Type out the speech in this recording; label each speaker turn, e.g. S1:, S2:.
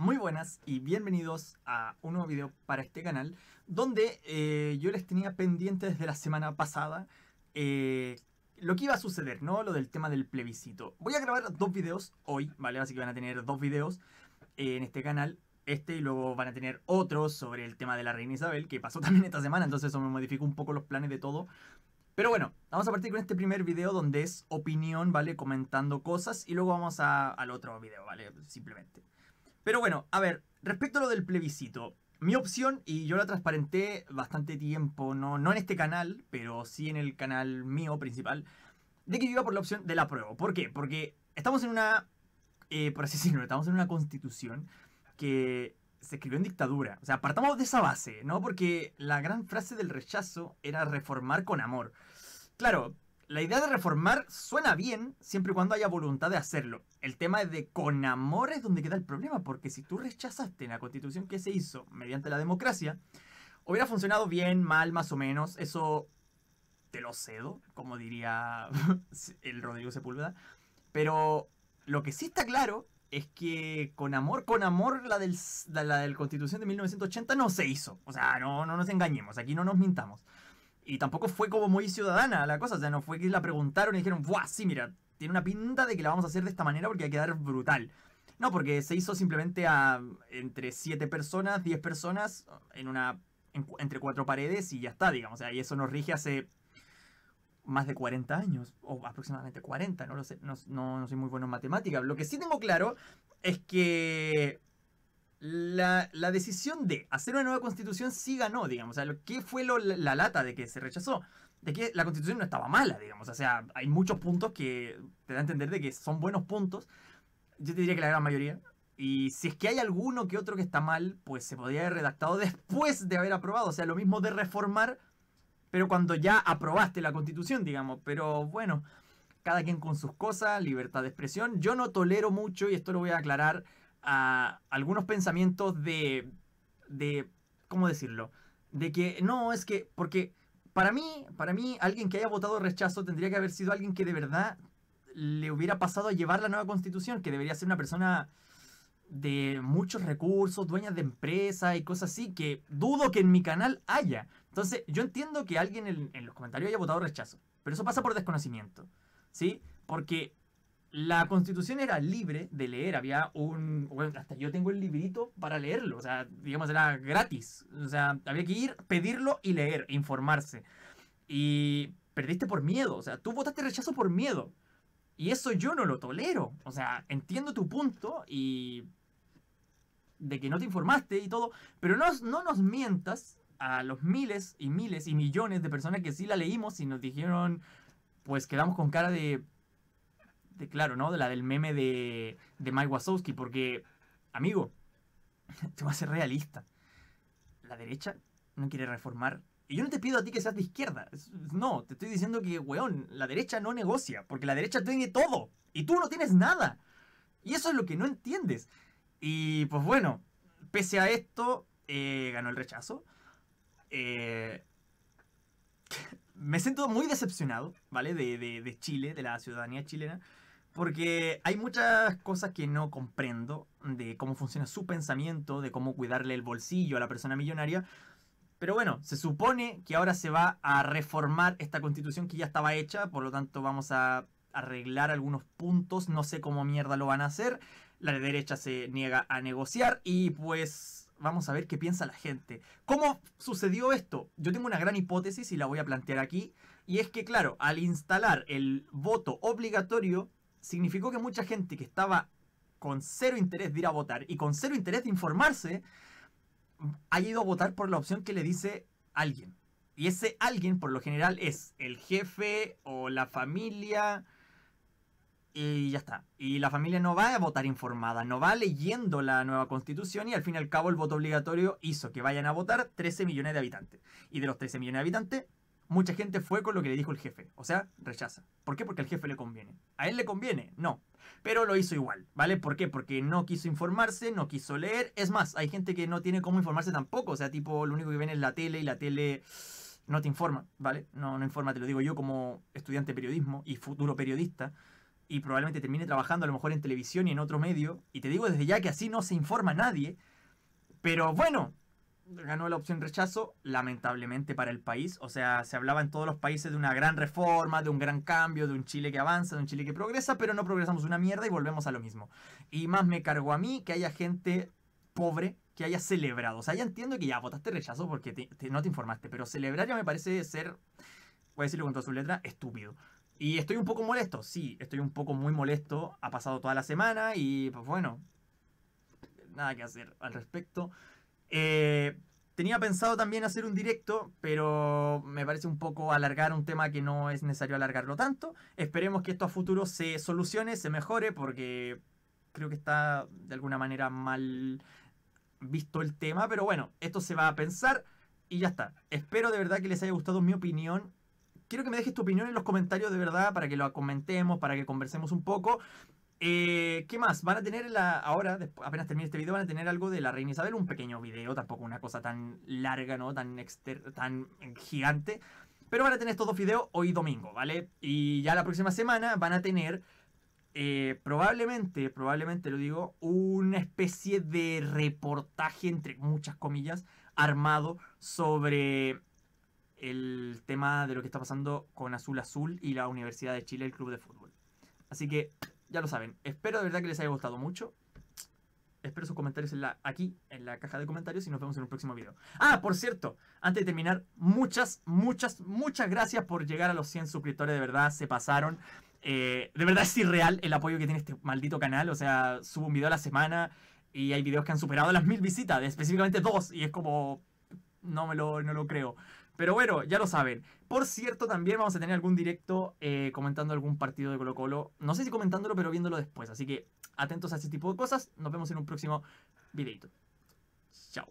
S1: Muy buenas y bienvenidos a un nuevo video para este canal donde eh, yo les tenía pendiente desde la semana pasada eh, lo que iba a suceder, ¿no? Lo del tema del plebiscito. Voy a grabar dos videos hoy, ¿vale? Así que van a tener dos videos en este canal, este y luego van a tener otros sobre el tema de la reina Isabel que pasó también esta semana, entonces eso me modificó un poco los planes de todo, pero bueno, vamos a partir con este primer video donde es opinión, ¿vale? Comentando cosas y luego vamos a, al otro video, ¿vale? Simplemente. Pero bueno, a ver, respecto a lo del plebiscito, mi opción, y yo la transparenté bastante tiempo, no, no en este canal, pero sí en el canal mío principal, de que yo iba por la opción de la prueba. ¿Por qué? Porque estamos en una, eh, por así decirlo, estamos en una constitución que se escribió en dictadura. O sea, partamos de esa base, ¿no? Porque la gran frase del rechazo era reformar con amor. Claro, la idea de reformar suena bien siempre y cuando haya voluntad de hacerlo. El tema es de con amor es donde queda el problema, porque si tú rechazaste la constitución que se hizo mediante la democracia, hubiera funcionado bien, mal, más o menos, eso te lo cedo, como diría el Rodrigo Sepúlveda. Pero lo que sí está claro es que con amor, con amor, la del, Constitución de 1980 no se hizo. O sea, no, no nos engañemos, aquí no nos mintamos. Y tampoco fue como muy ciudadana la cosa, o sea, no fue que la preguntaron y dijeron, ¡buah! Sí, mira, tiene una pinta de que la vamos a hacer de esta manera porque va a quedar brutal. No, porque se hizo simplemente a entre 7 personas, 10 personas, en una entre cuatro paredes y ya está, digamos. O sea, y eso nos rige hace más de 40 años, o aproximadamente 40, no lo sé, no, soy muy bueno en matemáticas. Lo que sí tengo claro es que la, decisión de hacer una nueva constitución sí ganó, digamos. O sea, ¿qué fue la, la, lata de que se rechazó? De que la constitución no estaba mala, digamos. O sea, hay muchos puntos que te da a entender de que son buenos puntos. Yo te diría que la gran mayoría. Y si es que hay alguno que otro que está mal, pues se podría haber redactado después de haber aprobado. O sea, lo mismo de reformar, pero cuando ya aprobaste la constitución, digamos. Pero bueno, cada quien con sus cosas, libertad de expresión. Yo no tolero mucho, y esto lo voy a aclarar a algunos pensamientos de, de, ¿cómo decirlo? De que no, es que, porque para mí, para mí, alguien que haya votado rechazo tendría que haber sido alguien que de verdad le hubiera pasado a llevar la nueva constitución, que debería ser una persona de muchos recursos, dueña de empresa y cosas así, que dudo que en mi canal haya. Entonces, yo entiendo que alguien en, en los comentarios haya votado rechazo, pero eso pasa por desconocimiento, ¿sí? Porque la constitución era libre de leer, había un, bueno, hasta yo tengo el librito para leerlo, o sea, digamos era gratis, o sea, había que ir, pedirlo y leer, informarse. Y perdiste por miedo, o sea, tú votaste rechazo por miedo. Y eso yo no lo tolero, o sea, entiendo tu punto y de que no te informaste y todo, pero no, no nos mientas a los miles y miles y millones de personas que sí la leímos y nos dijeron, pues quedamos con cara de este, claro, ¿no? De la del meme de, de Mike Wazowski, porque, amigo, te voy a ser realista. La derecha no quiere reformar. Y yo no te pido a ti que seas de izquierda. No, te estoy diciendo que, weón, la derecha no negocia, porque la derecha tiene todo y tú no tienes nada. Y eso es lo que no entiendes. Y pues bueno, pese a esto, eh, ganó el rechazo. Eh, me siento muy decepcionado, ¿vale? de Chile, de la ciudadanía chilena. Porque hay muchas cosas que no comprendo de cómo funciona su pensamiento, de cómo cuidarle el bolsillo a la persona millonaria. Pero bueno, se supone que ahora se va a reformar esta constitución que ya estaba hecha, por lo tanto vamos a arreglar algunos puntos, no sé cómo mierda lo van a hacer. La derecha se niega a negociar y pues vamos a ver qué piensa la gente. ¿Cómo sucedió esto? Yo tengo una gran hipótesis y la voy a plantear aquí. Y es que, claro, al instalar el voto obligatorio, significó que mucha gente que estaba con cero interés de ir a votar y con cero interés de informarse, mm, ha ido a votar por la opción que le dice alguien. Y ese alguien, por lo general, es el jefe o la familia. Y ya está. Y la familia no va a votar informada, no va leyendo la nueva constitución y al fin y al cabo el voto obligatorio hizo que vayan a votar 13 millones de habitantes. Y de los 13 millones de habitantes, mucha gente fue con lo que le dijo el jefe. O sea, rechaza. ¿Por qué? Porque al jefe le conviene. ¿A él le conviene? No. Pero lo hizo igual, ¿vale? ¿Por qué? Porque no quiso informarse, no quiso leer. Es más, hay gente que no tiene cómo informarse tampoco. O sea, tipo, lo único que ven es la tele y la tele no te informa, ¿vale? No, no informa, te lo digo yo como estudiante de periodismo y futuro periodista. Y probablemente termine trabajando a lo mejor en televisión y en otro medio. Y te digo desde ya que así no se informa nadie. Pero bueno, ganó la opción rechazo, lamentablemente para el país. O sea, se hablaba en todos los países de una gran reforma, de un gran cambio, de un Chile que avanza, de un Chile que progresa, pero no progresamos una mierda y volvemos a lo mismo. Y más me cargo a mí que haya gente pobre que haya celebrado. O sea, ya entiendo que ya votaste rechazo porque no te informaste, pero celebrar ya me parece ser, voy a decirlo con toda su letra, estúpido. Y estoy un poco molesto, sí, estoy un poco muy molesto. Ha pasado toda la semana y pues bueno, nada que hacer al respecto. Eh, tenía pensado también hacer un directo, pero me parece un poco alargar un tema que no es necesario alargarlo tanto. Esperemos que esto a futuro se solucione, se mejore, porque creo que está de alguna manera mal visto el tema, pero bueno, esto se va a pensar y ya está. Espero de verdad que les haya gustado mi opinión. Quiero que me dejes tu opinión en los comentarios de verdad para que lo comentemos, para que conversemos un poco. Eh, ¿Qué más? Van a tener la, ahora, apenas termine este video, van a tener algo de la Reina Isabel, un pequeño video, tampoco una cosa tan larga, ¿no? Tan, tan gigante. Pero van a tener estos dos videos hoy domingo, ¿vale? Y ya la próxima semana van a tener eh, probablemente, probablemente lo digo, una especie de reportaje, entre muchas comillas, armado sobre el tema de lo que está pasando con Azul Azul y la Universidad de Chile, el club de fútbol. Así que ya lo saben. Espero de verdad que les haya gustado mucho. Espero sus comentarios en la, aquí, en la caja de comentarios, y nos vemos en un próximo video. Ah, por cierto, antes de terminar, muchas, muchas, muchas gracias por llegar a los 100 suscriptores, de verdad, se pasaron. Eh, de verdad es irreal el apoyo que tiene este maldito canal, o sea, subo un video a la semana y hay videos que han superado las mil visitas, específicamente dos, y es como... No me lo, no lo creo. Pero bueno, ya lo saben. Por cierto, también vamos a tener algún directo eh, comentando algún partido de Colo Colo. No sé si comentándolo, pero viéndolo después. Así que atentos a este tipo de cosas. Nos vemos en un próximo videito. Chao.